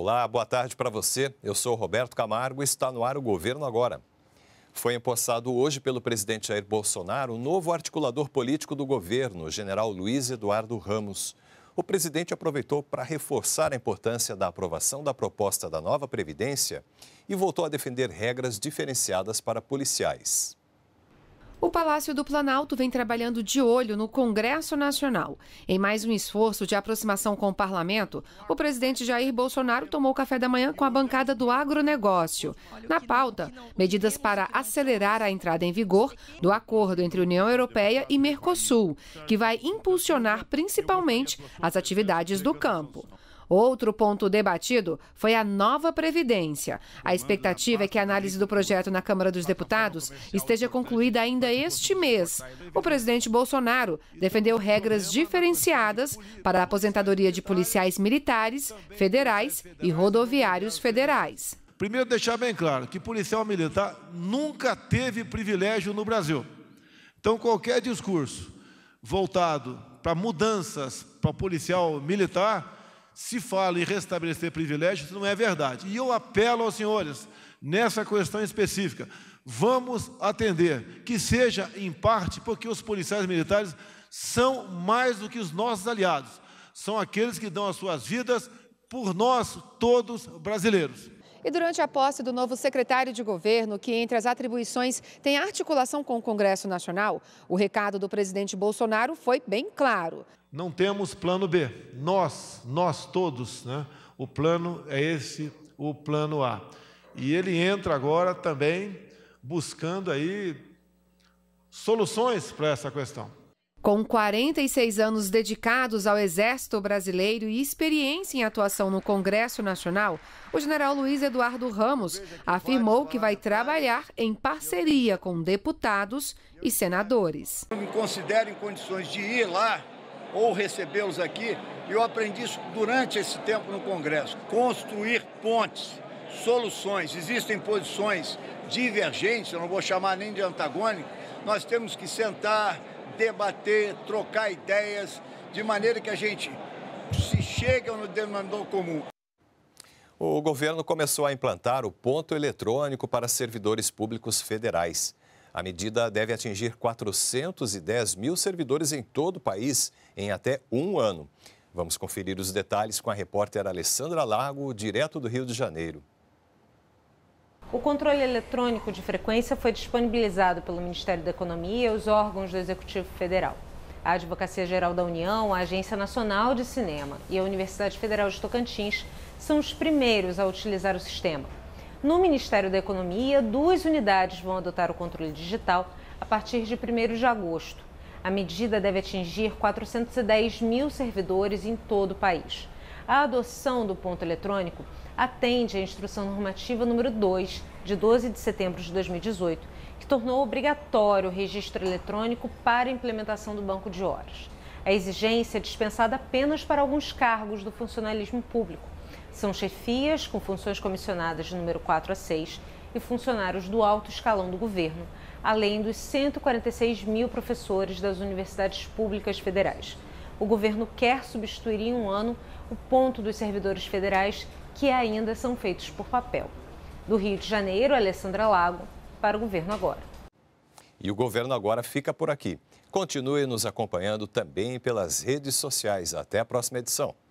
Olá, boa tarde para você. Eu sou Roberto Camargo e está no ar o Governo Agora. Foi empossado hoje pelo presidente Jair Bolsonaro o novo articulador político do governo, general Luiz Eduardo Ramos. O presidente aproveitou para reforçar a importância da aprovação da proposta da nova Previdência e voltou a defender regras diferenciadas para policiais. O Palácio do Planalto vem trabalhando de olho no Congresso Nacional. Em mais um esforço de aproximação com o parlamento, o presidente Jair Bolsonaro tomou café da manhã com a bancada do agronegócio. Na pauta, medidas para acelerar a entrada em vigor do acordo entre União Europeia e Mercosul, que vai impulsionar principalmente as atividades do campo. Outro ponto debatido foi a nova Previdência. A expectativa é que a análise do projeto na Câmara dos Deputados esteja concluída ainda este mês. O presidente Bolsonaro defendeu regras diferenciadas para a aposentadoria de policiais militares, federais e rodoviários federais. Primeiro, deixar bem claro que policial militar nunca teve privilégio no Brasil. Então, qualquer discurso voltado para mudanças para policial militar se fala em restabelecer privilégios, isso não é verdade. E eu apelo aos senhores, nessa questão específica, vamos atender, que seja em parte porque os policiais militares são mais do que os nossos aliados, são aqueles que dão as suas vidas por nós, todos brasileiros. E durante a posse do novo secretário de governo, que entre as atribuições tem articulação com o Congresso Nacional, o recado do presidente Bolsonaro foi bem claro. Não temos plano B. Nós, nós todos, né? O plano é esse, o plano A. E ele entra agora também buscando aí soluções para essa questão. Com 46 anos dedicados ao Exército Brasileiro e experiência em atuação no Congresso Nacional, o general Luiz Eduardo Ramos afirmou que vai trabalhar em parceria com deputados e senadores. Eu me considero em condições de ir lá ou recebê-los aqui. Eu aprendi isso durante esse tempo no Congresso. Construir pontes, soluções. Existem posições divergentes, eu não vou chamar nem de antagônicas. Nós temos que sentar debater, trocar ideias, de maneira que a gente se chegue no denominador comum. O governo começou a implantar o ponto eletrônico para servidores públicos federais. A medida deve atingir 410 mil servidores em todo o país em até um ano. Vamos conferir os detalhes com a repórter Alessandra Lago, direto do Rio de Janeiro. O controle eletrônico de frequência foi disponibilizado pelo Ministério da Economia e os órgãos do Executivo Federal. A Advocacia Geral da União, a Agência Nacional de Cinema e a Universidade Federal de Tocantins são os primeiros a utilizar o sistema. No Ministério da Economia, duas unidades vão adotar o controle digital a partir de 1 de agosto. A medida deve atingir 410 mil servidores em todo o país. A adoção do ponto eletrônico atende à Instrução Normativa número 2, de 12 de setembro de 2018, que tornou obrigatório o registro eletrônico para implementação do banco de horas. A exigência é dispensada apenas para alguns cargos do funcionalismo público. São chefias com funções comissionadas de número 4 a 6 e funcionários do alto escalão do governo, além dos 146 mil professores das universidades públicas federais. O governo quer substituir em um ano o ponto dos servidores federais que ainda são feitos por papel. Do Rio de Janeiro, Alessandra Lago, para o Governo Agora. E o Governo Agora fica por aqui. Continue nos acompanhando também pelas redes sociais. Até a próxima edição.